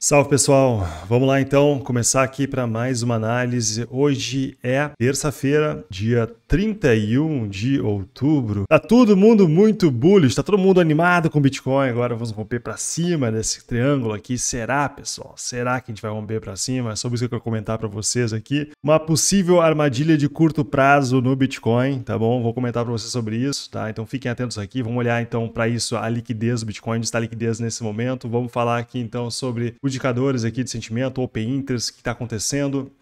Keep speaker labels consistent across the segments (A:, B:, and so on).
A: Salve pessoal, vamos lá então começar aqui para mais uma análise. Hoje é terça-feira, dia 31 de outubro. Tá todo mundo muito bullish, tá todo mundo animado com Bitcoin. Agora vamos romper para cima desse triângulo aqui. Será, pessoal? Será que a gente vai romper para cima? É sobre isso que eu quero comentar para vocês aqui. Uma possível armadilha de curto prazo no Bitcoin, tá bom? Vou comentar para vocês sobre isso, tá? Então fiquem atentos aqui. Vamos olhar então para isso a liquidez do Bitcoin, onde está a liquidez nesse momento. Vamos falar aqui então sobre o indicadores aqui de sentimento, open interest o que está acontecendo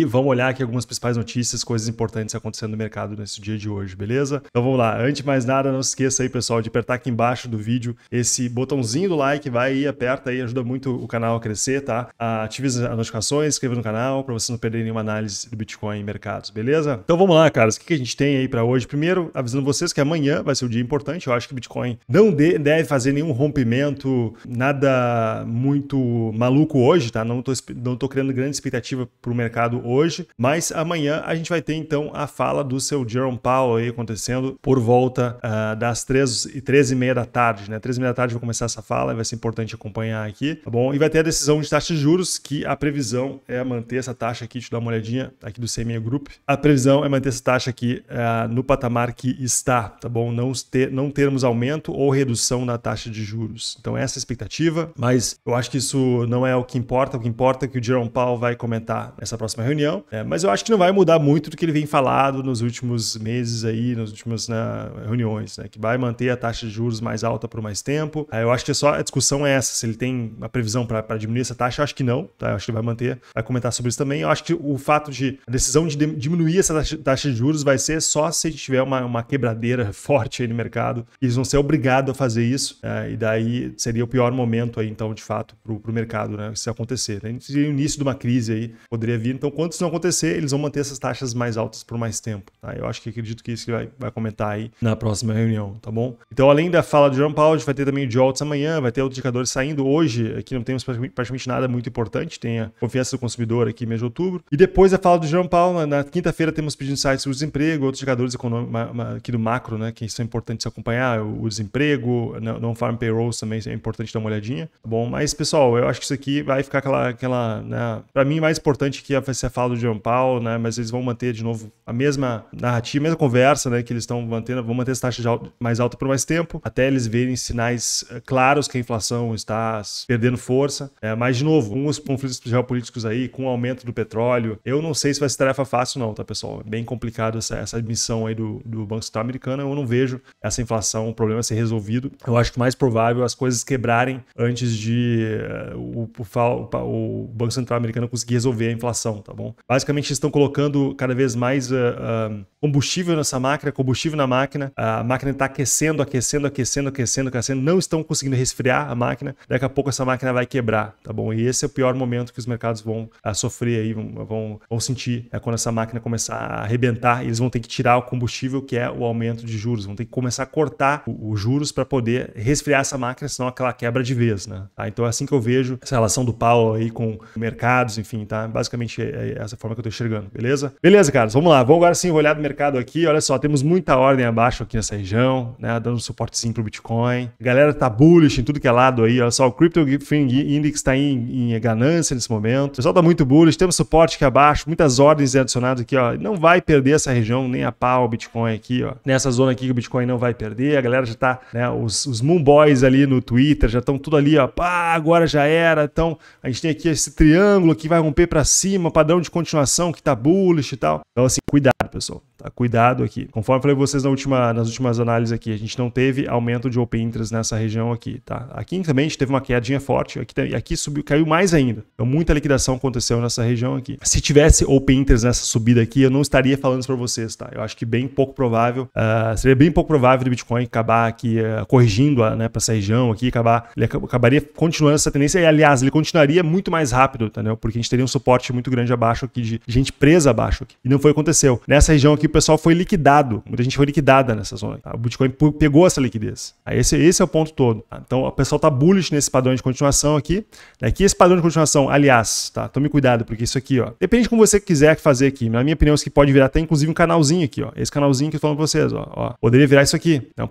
A: e vamos olhar aqui algumas principais notícias, coisas importantes acontecendo no mercado nesse dia de hoje, beleza? Então vamos lá. Antes de mais nada, não se esqueça aí, pessoal, de apertar aqui embaixo do vídeo esse botãozinho do like, vai e aperta aí, ajuda muito o canal a crescer, tá? Ative as notificações, inscreva no canal para você não perder nenhuma análise do Bitcoin em mercados, beleza? Então vamos lá, caras. O que a gente tem aí para hoje? Primeiro, avisando vocês que amanhã vai ser um dia importante. Eu acho que o Bitcoin não deve fazer nenhum rompimento, nada muito maluco hoje, tá? Não tô, não tô criando grande expectativa para o mercado hoje, mas amanhã a gente vai ter então a fala do seu Jerome Powell aí acontecendo por volta uh, das 13 e 13 e meia da tarde, né? 13 e meia da tarde vai começar essa fala, vai ser importante acompanhar aqui, tá bom? E vai ter a decisão de taxa de juros, que a previsão é manter essa taxa aqui, deixa eu dar uma olhadinha tá aqui do CME Group. A previsão é manter essa taxa aqui uh, no patamar que está, tá bom? Não, ter, não termos aumento ou redução na taxa de juros. Então essa é a expectativa, mas eu acho que isso não é o que importa, o que importa é que o Jerome Powell vai comentar nessa próxima próxima reunião. É, mas eu acho que não vai mudar muito do que ele vem falado nos últimos meses aí, nas últimas né, reuniões, né, que vai manter a taxa de juros mais alta por mais tempo. É, eu acho que é só a discussão é essa, se ele tem uma previsão para diminuir essa taxa, acho que não, tá? Eu acho que ele vai manter, vai comentar sobre isso também. Eu acho que o fato de a decisão de diminuir essa taxa, taxa de juros vai ser só se a gente tiver uma, uma quebradeira forte aí no mercado, eles vão ser obrigados a fazer isso, é, e daí seria o pior momento aí, então, de fato, para o mercado, né, se acontecer. Né? Seria o início de uma crise aí, poderia vir, então Quanto isso não acontecer, eles vão manter essas taxas mais altas por mais tempo. Tá? Eu acho que acredito que isso vai, vai comentar aí na próxima reunião, tá bom? Então, além da fala de John Powell, vai ter também o Joltz amanhã, vai ter outros indicadores saindo hoje. Aqui não temos praticamente nada muito importante, tem a confiança do consumidor aqui mês de outubro. E depois a fala do João Powell, na, quinta-feira temos pedido insights sobre desemprego, outros indicadores econômicos aqui do macro, né, que são importantes acompanhar, o desemprego, né, não farm payrolls também é importante dar uma olhadinha, tá bom? Mas, pessoal, eu acho que isso aqui vai ficar aquela, aquela né, para mim, mais importante que vai ser você fala do João Paul, né? Mas eles vão manter de novo a mesma narrativa, a mesma conversa, né? Que eles estão mantendo, vão manter essa taxa alto, mais alta por mais tempo, até eles verem sinais eh, claros que a inflação está perdendo força. É, mas, de novo, com os conflitos geopolíticos aí, com o aumento do petróleo, eu não sei se vai ser tarefa fácil, não, tá, pessoal? É bem complicado essa, essa admissão aí do, do Banco Central americano. Eu não vejo essa inflação, o problema ser resolvido. Eu acho que mais provável as coisas quebrarem antes de uh, o, o, o Banco Central americano conseguir resolver a inflação, tá? tá bom? Basicamente, eles estão colocando cada vez mais uh, uh, combustível nessa máquina, combustível na máquina. A máquina está aquecendo, aquecendo, aquecendo, aquecendo, aquecendo. Não estão conseguindo resfriar a máquina. Daqui a pouco essa máquina vai quebrar, tá bom? E esse é o pior momento que os mercados vão uh, sofrer aí, vão, vão, vão sentir é quando essa máquina começar a arrebentar. Eles vão ter que tirar o combustível, que é o aumento de juros. Vão ter que começar a cortar os juros para poder resfriar essa máquina, senão aquela quebra de vez, né? Tá? Então é assim que eu vejo essa relação do Paulo aí com mercados, enfim, tá? Basicamente é é essa forma que eu tô enxergando, beleza? Beleza, caras, vamos lá. Vamos agora sim olhar do mercado aqui. Olha só, temos muita ordem abaixo aqui nessa região, né? Dando suportezinho pro Bitcoin. A galera tá bullish em tudo que é lado aí. Olha só, o Crypto Fing Index tá em, em ganância nesse momento. O pessoal tá muito bullish, temos suporte aqui abaixo, muitas ordens adicionadas aqui, ó. Não vai perder essa região, nem a pau o Bitcoin aqui, ó. Nessa zona aqui que o Bitcoin não vai perder. A galera já tá, né? Os, os ali no Twitter já estão tudo ali, ó. Pá, agora já era. Então, a gente tem aqui esse triângulo que vai romper para cima, para padrão de continuação que tá bullish e tal. Então, assim, cuidado, pessoal. Tá? Cuidado aqui. Conforme eu falei vocês na última, nas últimas análises aqui, a gente não teve aumento de open interest nessa região aqui. Tá? Aqui também a gente teve uma quedinha forte, aqui, aqui subiu, caiu mais ainda. Então muita liquidação aconteceu nessa região aqui. Se tivesse open interest nessa subida aqui, eu não estaria falando isso para vocês. Tá? Eu acho que bem pouco provável, uh, seria bem pouco provável do Bitcoin acabar aqui uh, corrigindo né, para essa região aqui, acabar, ele acabaria continuando essa tendência e aliás, ele continuaria muito mais rápido, entendeu? Porque a gente teria um suporte muito grande abaixo aqui de gente presa abaixo aqui. E não foi o que aconteceu. Nessa região aqui pessoal foi liquidado. Muita gente foi liquidada nessa zona. Tá? O Bitcoin pegou essa liquidez. Tá? Esse, esse é o ponto todo. Tá? Então, o pessoal está bullish nesse padrão de continuação aqui. Aqui né? esse padrão de continuação, aliás, tá? tome cuidado, porque isso aqui, ó, depende de como você quiser fazer aqui. Na minha opinião, isso aqui pode virar até inclusive um canalzinho aqui. Ó. Esse canalzinho que eu estou falando para vocês. Ó, ó. Poderia virar isso aqui. Né?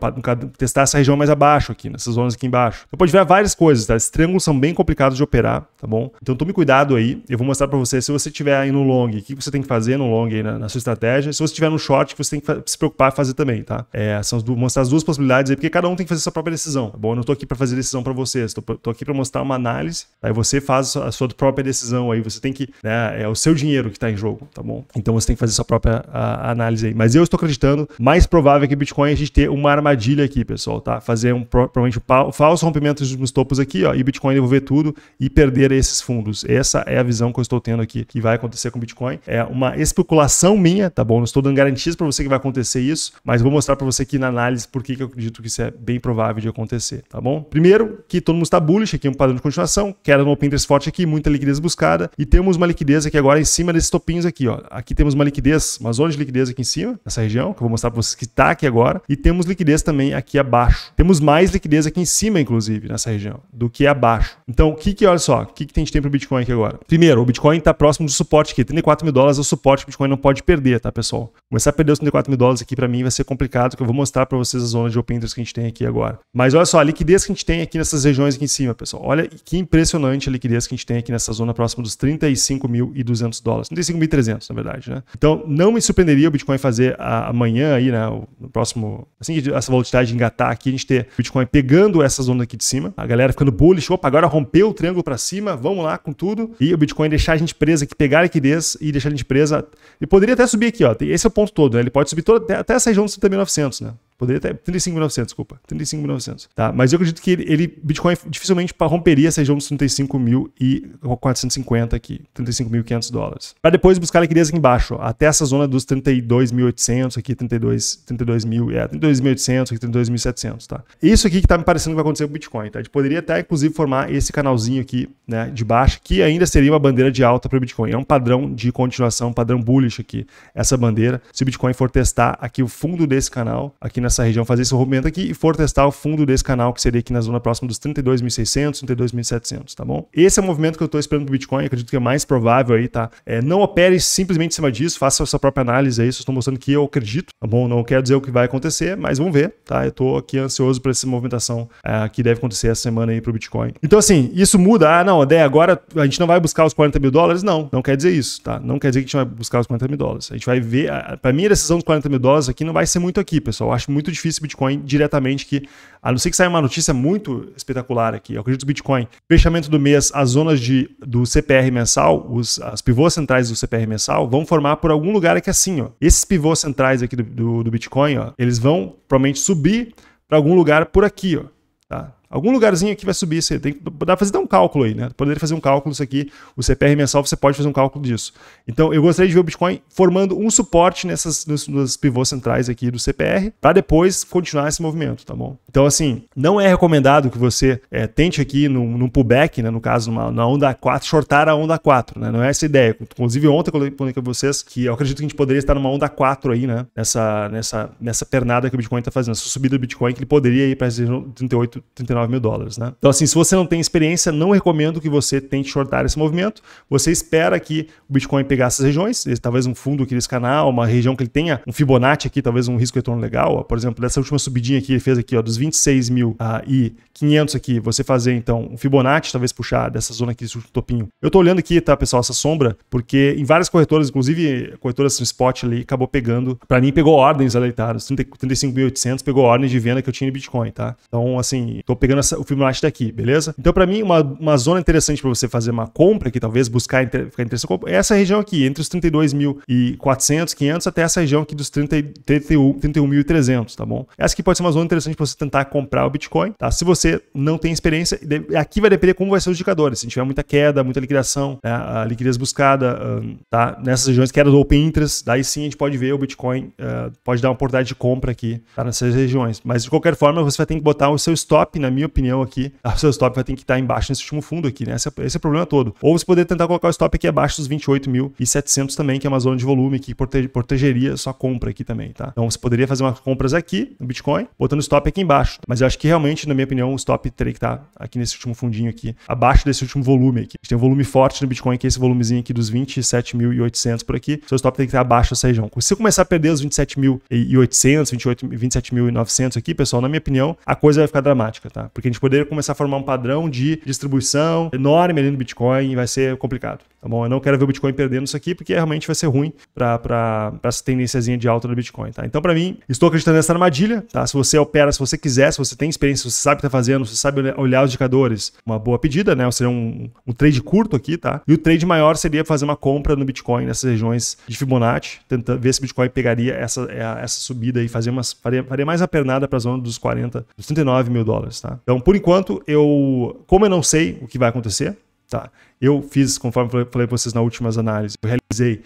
A: testar essa região mais abaixo aqui, nessas zonas aqui embaixo. Então, pode virar várias coisas. Tá? Esses triângulos são bem complicados de operar, tá bom? Então, tome cuidado aí. Eu vou mostrar para você se você estiver aí no long, o que você tem que fazer no long aí na, na sua estratégia. Se você estiver no short que você tem que se preocupar e fazer também, tá? É, são as duas, mostrar as duas possibilidades aí, porque cada um tem que fazer sua própria decisão, tá bom? Eu não tô aqui para fazer decisão para vocês, tô, tô aqui para mostrar uma análise, aí você faz a sua própria decisão aí, você tem que, né, é o seu dinheiro que tá em jogo, tá bom? Então você tem que fazer sua própria a, a análise aí. Mas eu estou acreditando, mais provável é que Bitcoin a gente ter uma armadilha aqui, pessoal, tá? Fazer um, provavelmente um falso rompimento dos topos aqui, ó, e Bitcoin devolver tudo e perder esses fundos. Essa é a visão que eu estou tendo aqui que vai acontecer com Bitcoin. É uma especulação minha, tá bom? Não estou dando garantias para você que vai acontecer isso, mas vou mostrar para você aqui na análise por que eu acredito que isso é bem provável de acontecer, tá bom? Primeiro, que todo mundo está bullish aqui, é um padrão de continuação, queda no Pinterest forte aqui, muita liquidez buscada e temos uma liquidez aqui agora em cima desses topinhos aqui, ó. Aqui temos uma liquidez, uma zona de liquidez aqui em cima, nessa região, que eu vou mostrar para vocês que está aqui agora e temos liquidez também aqui abaixo. Temos mais liquidez aqui em cima, inclusive, nessa região, do que abaixo. Então, o que que, olha só, o que que a gente tem para o Bitcoin aqui agora? Primeiro, o Bitcoin está próximo do suporte aqui, 34 mil dólares é o suporte que o Bitcoin não pode perder, tá, pessoal? Começar a perder os 34 mil dólares aqui para mim vai ser complicado, que eu vou mostrar para vocês a zona de open interest que a gente tem aqui agora. Mas olha só, a liquidez que a gente tem aqui nessas regiões aqui em cima, pessoal. Olha que impressionante a liquidez que a gente tem aqui nessa zona próxima dos 35.200 dólares. 35.300, na verdade, né? Então, não me surpreenderia o Bitcoin fazer amanhã aí, né? No próximo... Assim que essa volatilidade engatar aqui, a gente ter o Bitcoin pegando essa zona aqui de cima, a galera ficando bullish, opa, agora rompeu o triângulo para cima, vamos lá com tudo. E o Bitcoin deixar a gente presa aqui, pegar a liquidez e deixar a gente presa. E poderia até subir aqui, ó. Esse é o ponto ponto todo, né? Ele pode subir toda, até essa região dos 30.900, né? Poderia até 35.900, desculpa. 35.900, tá? Mas eu acredito que ele, ele Bitcoin dificilmente romperia essa região dos 35 mil e 450 aqui, 35.500 dólares. Para depois buscar liquidez aqui embaixo, ó, até essa zona dos 32.800 aqui, 32, 32 mil, é, 32.800 aqui, 32.700, tá? Isso aqui que tá me parecendo que vai acontecer com o Bitcoin, tá? A gente poderia até, inclusive, formar esse canalzinho aqui, né, de baixo, que ainda seria uma bandeira de alta para o Bitcoin. É um padrão de continuação, um padrão bullish aqui, essa bandeira. Se o Bitcoin for testar aqui o fundo desse canal, aqui na nessa região fazer esse rompimento aqui e for testar o fundo desse canal, que seria aqui na zona próxima dos 32.600, 32.700, tá bom? Esse é o movimento que eu estou esperando pro Bitcoin, acredito que é mais provável aí, tá? É, não opere simplesmente em cima disso, faça a sua própria análise aí, só estou mostrando que eu acredito, tá bom? Não quero dizer o que vai acontecer, mas vamos ver, tá? Eu tô aqui ansioso para essa movimentação é, que deve acontecer essa semana aí pro Bitcoin. Então, assim, isso muda. Ah, não, Adé, agora a gente não vai buscar os 40 mil dólares? Não, não quer dizer isso, tá? Não quer dizer que a gente vai buscar os 40 mil dólares. A gente vai ver, para mim, a decisão dos 40 mil dólares aqui não vai ser muito aqui, pessoal. Eu acho muito difícil o Bitcoin diretamente que, a não ser que saia uma notícia muito espetacular aqui, eu acredito que o Bitcoin, fechamento do mês, as zonas de, do CPR mensal, os, as pivôs centrais do CPR mensal, vão formar por algum lugar aqui assim, ó. Esses pivôs centrais aqui do, do, do Bitcoin, ó, eles vão provavelmente subir para algum lugar por aqui, ó. Tá? Algum lugarzinho aqui vai subir. Você tem que dá fazer um cálculo aí, né? Poderia fazer um cálculo isso aqui. O CPR mensal você pode fazer um cálculo disso. Então eu gostaria de ver o Bitcoin formando um suporte nessas nos, nos pivôs centrais aqui do CPR para depois continuar esse movimento, tá bom? Então assim não é recomendado que você é, tente aqui num, num pullback, né? No caso numa, na onda 4 shortar a onda 4, né? Não é essa a ideia. Inclusive ontem eu falei com vocês que eu acredito que a gente poderia estar numa onda 4 aí, né? Nessa nessa nessa pernada que o Bitcoin está fazendo, essa subida do Bitcoin que ele poderia ir para 38, 39 mil dólares. Né? Então, assim, se você não tem experiência, não recomendo que você tente shortar esse movimento. Você espera que o Bitcoin pegar essas regiões, talvez um fundo aqui nesse canal, uma região que ele tenha um Fibonacci aqui, talvez um risco retorno legal. Ó. Por exemplo, dessa última subidinha que ele fez aqui ó, dos 26 mil ah, e 500 aqui, você fazer então um Fibonacci, talvez puxar dessa zona aqui, esse topinho. Eu tô olhando aqui, tá, pessoal, essa sombra, porque em várias corretoras, inclusive corretoras no spot ali, acabou pegando. Para mim, pegou ordens ali, tá? 35.800 pegou ordens de venda que eu tinha em Bitcoin, tá? Então, assim, tô pegando pegando essa, o Fibonacci daqui, beleza? Então, para mim, uma, uma zona interessante para você fazer uma compra, que talvez buscar inter, ficar interessante, é essa região aqui, entre os 32.400, 500 até essa região aqui dos 31.300, 31, tá bom? Essa aqui pode ser uma zona interessante para você tentar comprar o Bitcoin, tá? Se você não tem experiência, aqui vai depender como vai ser os indicadores. Se tiver muita queda, muita liquidação, né? a liquidez buscada, hum, tá? Nessas regiões, queda do Open Interest, daí sim a gente pode ver o Bitcoin, eh, pode dar uma oportunidade de compra aqui, tá? Nessas regiões. Mas de qualquer forma, você vai ter que botar o seu stop na 1.000 minha opinião aqui, o seu stop vai ter que estar embaixo nesse último fundo aqui, né? Esse é, esse é o problema todo. Ou você poder tentar colocar o stop aqui abaixo dos 28.700 também, que é uma zona de volume que protege, protegeria sua compra aqui também, tá? Então você poderia fazer umas compras aqui no Bitcoin, botando o stop aqui embaixo. Mas eu acho que realmente, na minha opinião, o stop teria que estar aqui nesse último fundinho aqui, abaixo desse último volume aqui. A gente tem um volume forte no Bitcoin, que é esse volumezinho aqui dos 27.800 por aqui. Seu stop tem que estar abaixo dessa região. Se eu começar a perder os 27.800, 27.900 aqui, pessoal, na minha opinião, a coisa vai ficar dramática, tá? Porque a gente poderia começar a formar um padrão de distribuição enorme ali no Bitcoin e vai ser complicado. Tá bom? Eu não quero ver o Bitcoin perdendo isso aqui, porque realmente vai ser ruim para essa tendênciazinha de alta do Bitcoin. Tá? Então, para mim, estou acreditando nessa armadilha. Tá? Se você opera, se você quiser, se você tem experiência, se você sabe o que está fazendo, se você sabe olhar os indicadores, uma boa pedida, né? Ou seja, um, um trade curto aqui, tá? E o trade maior seria fazer uma compra no Bitcoin nessas regiões de Fibonacci, tentando ver se o Bitcoin pegaria essa, é, essa subida e fazer umas, faria, faria mais a pernada para a zona dos 40, dos 39 mil dólares, tá? Então, por enquanto, eu, como eu não sei o que vai acontecer, tá? Eu fiz, conforme falei para vocês nas últimas análises, eu realizei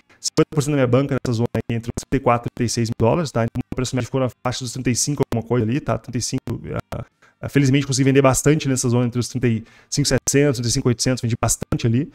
A: 50% da minha banca nessa zona aí, entre 34 e 36 mil dólares, tá? Então, o preço médio ficou na faixa dos 35, alguma coisa ali, tá? 35, uh, ah, felizmente consegui vender bastante nessa zona entre os 35,700, 35,800, vendi bastante ali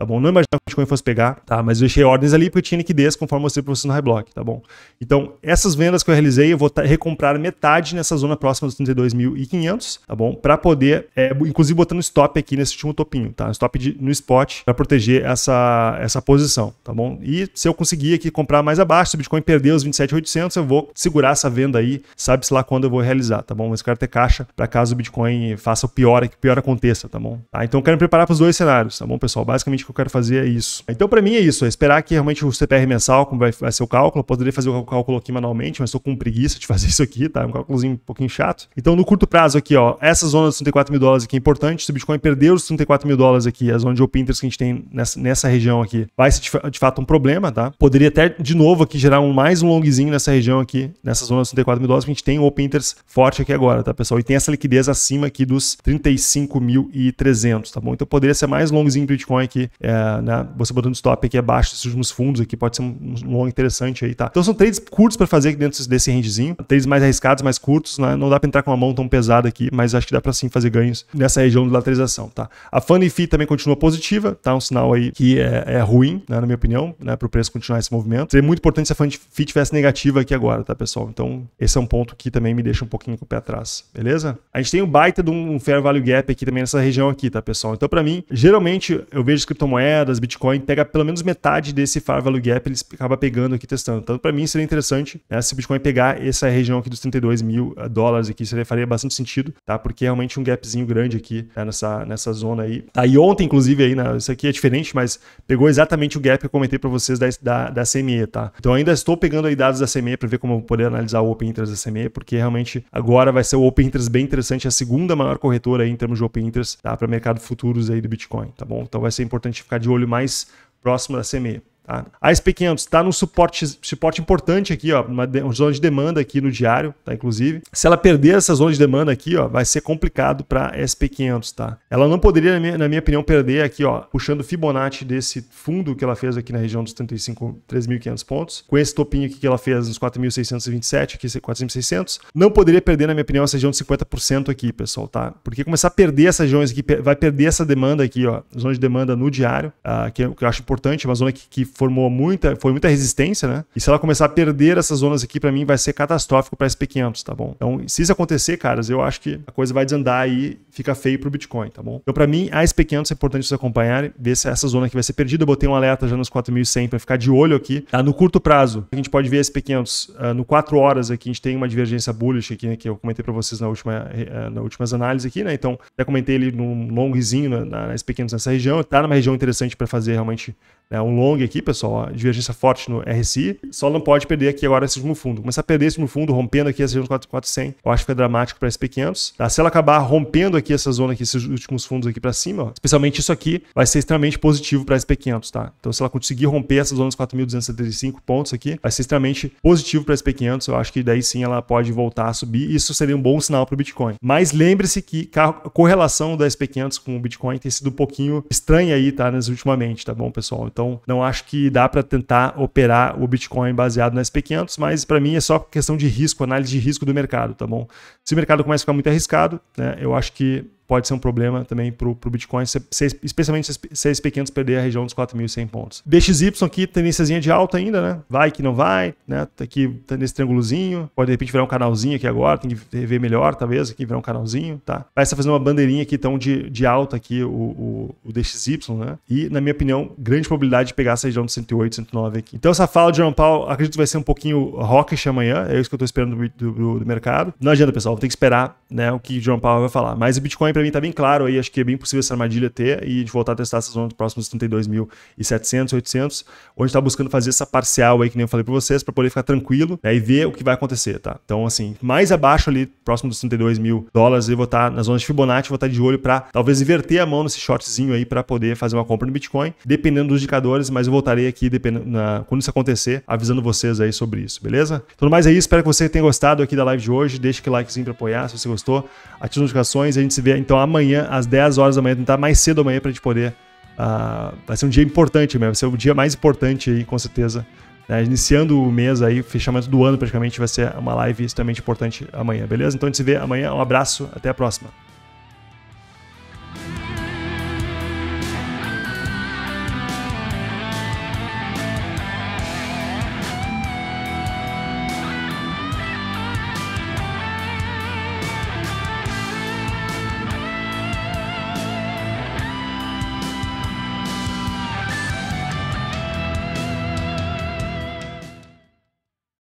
A: tá bom? Não imaginava que o Bitcoin fosse pegar, tá? Mas eu deixei ordens ali porque eu tinha liquidez conforme eu mostrei para você no High tá bom? Então, essas vendas que eu realizei, eu vou tá, recomprar metade nessa zona próxima dos 32.500, tá bom? Para poder, é, inclusive botando stop aqui nesse último topinho, tá? Stop de, no spot para proteger essa, essa posição, tá bom? E se eu conseguir aqui comprar mais abaixo, se o Bitcoin perder os 27.800, eu vou segurar essa venda aí, sabe-se lá quando eu vou realizar, tá bom? Mas eu quero ter caixa para caso o Bitcoin faça o pior, que pior aconteça, tá bom? Tá? Então, eu quero me preparar para os dois cenários, tá bom, pessoal? Basicamente, que eu quero fazer é isso. Então, para mim, é isso. É esperar que realmente o CPR mensal, como vai, vai ser o cálculo, eu poderia fazer o cálculo aqui manualmente, mas estou com preguiça de fazer isso aqui, tá? É um cálculozinho um pouquinho chato. Então, no curto prazo aqui, ó, essa zona dos 34 mil dólares aqui é importante. Se o Bitcoin perder os 34 mil dólares aqui, a zona de open interest que a gente tem nessa, nessa região aqui, vai ser de, fato um problema, tá? Poderia até, de novo, aqui gerar um, mais um longzinho nessa região aqui, nessa zona dos 34 mil dólares, que a gente tem o open interest forte aqui agora, tá, pessoal? E tem essa liquidez acima aqui dos 35.300, tá bom? Então, poderia ser mais longzinho o Bitcoin aqui é, né? Você botando stop aqui abaixo desses últimos fundos aqui, pode ser um longo interessante aí, tá? Então são trades curtos para fazer aqui dentro desse rangezinho, trades mais arriscados, mais curtos, né? Não dá para entrar com uma mão tão pesada aqui, mas acho que dá para sim fazer ganhos nessa região de lateralização, tá? A Funny Fee também continua positiva, tá? Um sinal aí que é, é ruim, né? na minha opinião, né? Para o preço continuar esse movimento. Seria muito importante se a Funny Fee tivesse negativa aqui agora, tá, pessoal? Então esse é um ponto que também me deixa um pouquinho com o pé atrás, beleza? A gente tem um baita de um fair value gap aqui também nessa região aqui, tá, pessoal? Então para mim, geralmente eu vejo as criptomoedas criptomoedas, Bitcoin, pega pelo menos metade desse Far Value Gap, ele acaba pegando aqui testando. Então, para mim, seria interessante né, se o Bitcoin pegar essa região aqui dos 32 mil eh, dólares aqui, seria, faria bastante sentido, tá? Porque é realmente um gapzinho grande aqui né, nessa, nessa zona aí. Tá? E ontem, inclusive, aí, né, isso aqui é diferente, mas pegou exatamente o gap que eu comentei para vocês da, da, da CME, tá? Então, ainda estou pegando aí dados da CME para ver como eu vou poder analisar o Open Interest da CME, porque realmente agora vai ser o Open Interest bem interessante, é a segunda maior corretora aí em termos de Open Interest, tá? Para mercado futuros aí do Bitcoin, tá bom? Então, vai ser importante importante ficar de olho mais próximo da CME. Tá? A SP500 está num suporte, suporte importante aqui, ó, uma, de, uma zona de demanda aqui no diário, tá? inclusive. Se ela perder essa zona de demanda aqui, ó, vai ser complicado para SP500. Tá? Ela não poderia, na minha, na minha, opinião, perder aqui, ó, puxando Fibonacci desse fundo que ela fez aqui na região dos 3.500 pontos, com esse topinho aqui que ela fez nos 4.627, aqui 4.600. Não poderia perder, na minha opinião, essa região de 50% aqui, pessoal. Tá? Porque começar a perder essas regiões aqui, vai perder essa demanda aqui, ó, zona de demanda no diário, uh, que, eu, é que, eu acho importante, uma zona que, que formou muita, foi muita resistência, né? E se ela começar a perder essas zonas aqui, para mim vai ser catastrófico para SP500, tá bom? Então, se isso acontecer, caras, eu acho que a coisa vai desandar e fica feio pro Bitcoin, tá bom? Então, para mim, a SP500 é importante vocês acompanharem, ver se essa zona aqui vai ser perdida. Eu botei um alerta já nos 4.100 para ficar de olho aqui. Tá? No curto prazo, a gente pode ver a SP500 uh, no 4 horas aqui, a gente tem uma divergência bullish aqui, né, que eu comentei para vocês na última, uh, na últimas análises aqui, né? Então, até comentei ele num longzinho na, na SP500 nessa região. Tá numa região interessante para fazer realmente né, um long aqui, pessoal, divergência forte no RSI, só não pode perder aqui agora esse último fundo. Começar a perder esse último fundo, rompendo aqui essa região 4.400, eu acho que é dramático para SP500. Tá? Se ela acabar rompendo aqui essa zona aqui, esses últimos fundos aqui para cima, ó, especialmente isso aqui, vai ser extremamente positivo para SP500, tá? Então, se ela conseguir romper essa zona 4.275 pontos aqui, vai ser extremamente positivo para SP500, eu acho que daí sim ela pode voltar a subir, isso seria um bom sinal para o Bitcoin. Mas lembre-se que a correlação da SP500 com o Bitcoin tem sido um pouquinho estranha aí, tá, nas ultimamente, tá bom, pessoal? Então, então, não acho que dá para tentar operar o Bitcoin baseado no SP500, mas para mim é só questão de risco, análise de risco do mercado, tá bom? Se o mercado começa a ficar muito arriscado, né, eu acho que pode ser um problema também para o Bitcoin, se, se, especialmente se esses pequenos perder a região dos 4.100 pontos. DXY aqui, tendênciazinha de alta ainda, né? Vai que não vai, né? Tá aqui tá nesse triângulozinho, pode de repente virar um canalzinho aqui agora, tem que rever melhor, talvez, aqui virar um canalzinho, tá? Parece estar fazendo uma bandeirinha aqui, então, de, de alta aqui o, o, o DXY, né? E, na minha opinião, grande probabilidade de pegar essa região de 108, 109 aqui. Então, essa fala de Jerome Powell, acredito que vai ser um pouquinho rockish amanhã, é isso que eu tô esperando do, do, do mercado. Não adianta, pessoal, vou ter que esperar, né, o que o Jerome Powell vai falar. Mas o Bitcoin, para mim tá bem claro aí, acho que é bem possível essa armadilha ter e de voltar a testar essa zona dos próximos 32.700, 800, onde está buscando fazer essa parcial aí que nem eu falei para vocês, para poder ficar tranquilo né, e ver o que vai acontecer, tá? Então, assim, mais abaixo ali, próximo dos 32 mil dólares, eu vou estar tá na zona de Fibonacci, vou estar tá de olho para talvez inverter a mão nesse shortzinho aí para poder fazer uma compra no Bitcoin, dependendo dos indicadores, mas eu voltarei aqui dependendo na, quando isso acontecer, avisando vocês aí sobre isso, beleza? Então, mais é isso, espero que você tenha gostado aqui da live de hoje, deixa aquele likezinho para apoiar se você gostou, ative as notificações e a gente se vê em então amanhã, às 10 horas da manhã, tentar mais cedo amanhã pra gente poder. Uh, vai ser um dia importante mesmo, vai ser o dia mais importante aí, com certeza. Né? Iniciando o mês aí, fechamento do ano praticamente, vai ser uma live extremamente importante amanhã, beleza? Então a gente se vê amanhã, um abraço, até a próxima.